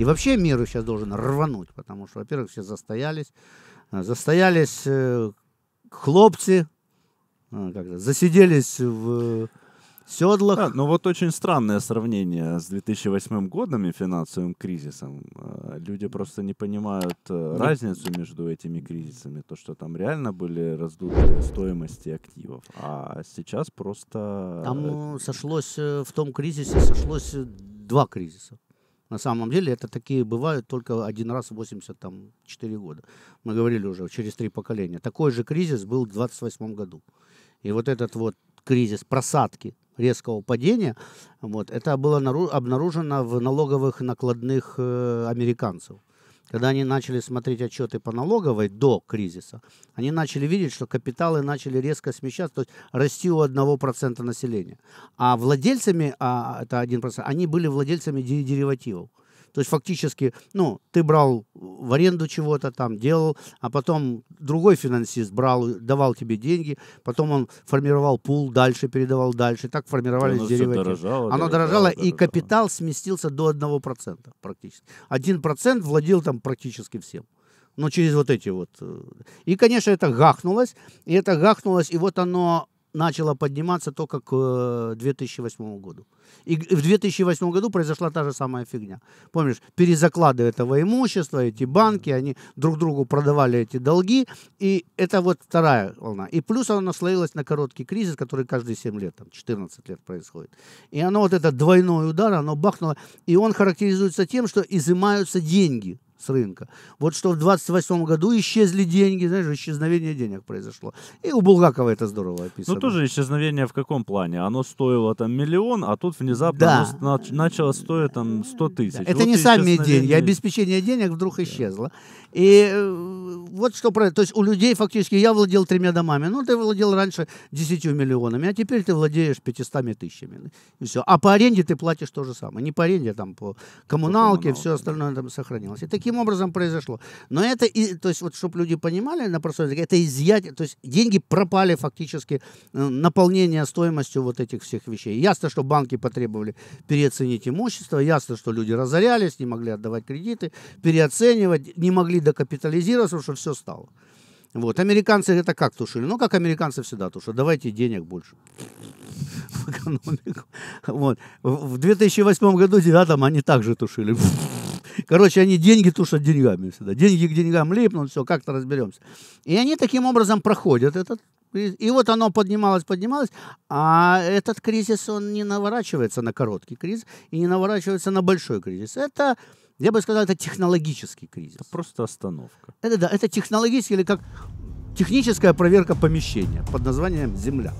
И вообще мир сейчас должен рвануть, потому что, во-первых, все застоялись. Э, застоялись э, хлопцы, э, засиделись в седлах. Да, но ну вот очень странное сравнение с 2008 годом и финансовым кризисом. Люди просто не понимают ну, разницу между этими кризисами, то, что там реально были раздутые стоимости активов, а сейчас просто... Там сошлось, в том кризисе сошлось два кризиса. На самом деле это такие бывают только один раз в 84 года. Мы говорили уже через три поколения. Такой же кризис был в 28 году. И вот этот вот кризис просадки резкого падения, вот, это было обнаружено в налоговых накладных э, американцев когда они начали смотреть отчеты по налоговой до кризиса, они начали видеть, что капиталы начали резко смещаться, то есть расти у 1% населения. А владельцами, а это 1%, они были владельцами деривативов. То есть фактически, ну, ты брал в аренду чего-то там, делал, а потом другой финансист брал, давал тебе деньги, потом он формировал пул, дальше передавал дальше. Так формировались оно ну, деривативы. Дорожало, оно дорожало, и капитал сместился до 1% практически. 1% владел там практически всем. Но ну, через вот эти вот. Э. И, конечно, это гахнулось. И это гахнулось, и вот оно начала подниматься только к 2008 э, году. И в 2008 году произошла та же самая фигня. Помнишь, перезаклады этого имущества, эти банки, они друг другу продавали эти долги, и это вот вторая волна. И плюс она наслоилась на короткий кризис, который каждые 7 лет, там 14 лет происходит. И оно вот это двойной удар, оно бахнуло, и он характеризуется тем, что изымаются деньги с рынка. Вот что в 28 году исчезли деньги, знаешь, исчезновение денег произошло. И у Булгакова это здорово описано. Ну, тоже исчезновение в каком плане? Оно стоило там миллион, а тут внезапно да. оно начало стоить там 100 тысяч. Это вот не сами деньги, а обеспечение денег вдруг исчезло. И э, вот что про... То есть у людей фактически я владел тремя домами. Ну, ты владел раньше 10 миллионами, а теперь ты владеешь 500 тысячами. И все. А по аренде ты платишь то же самое. Не по аренде, а там по коммуналке, по коммуналке все остальное там сохранилось. И такие каким образом произошло. Но это, и, то есть, вот, чтобы люди понимали на простой языке, это изъятие, то есть деньги пропали фактически э, наполнение стоимостью вот этих всех вещей. Ясно, что банки потребовали переоценить имущество, ясно, что люди разорялись, не могли отдавать кредиты, переоценивать, не могли докапитализироваться, потому что все стало. Вот. Американцы это как тушили? Ну, как американцы всегда тушат. Давайте денег больше в экономику. Вот. В 2008 году, 2009 они также тушили. Короче, они деньги тушат деньгами всегда. Деньги к деньгам липнут, все, как-то разберемся. И они таким образом проходят этот и вот оно поднималось, поднималось, а этот кризис, он не наворачивается на короткий кризис и не наворачивается на большой кризис. Это, я бы сказал, это технологический кризис. Это просто остановка. Это да, это технологический или как техническая проверка помещения под названием «Земля».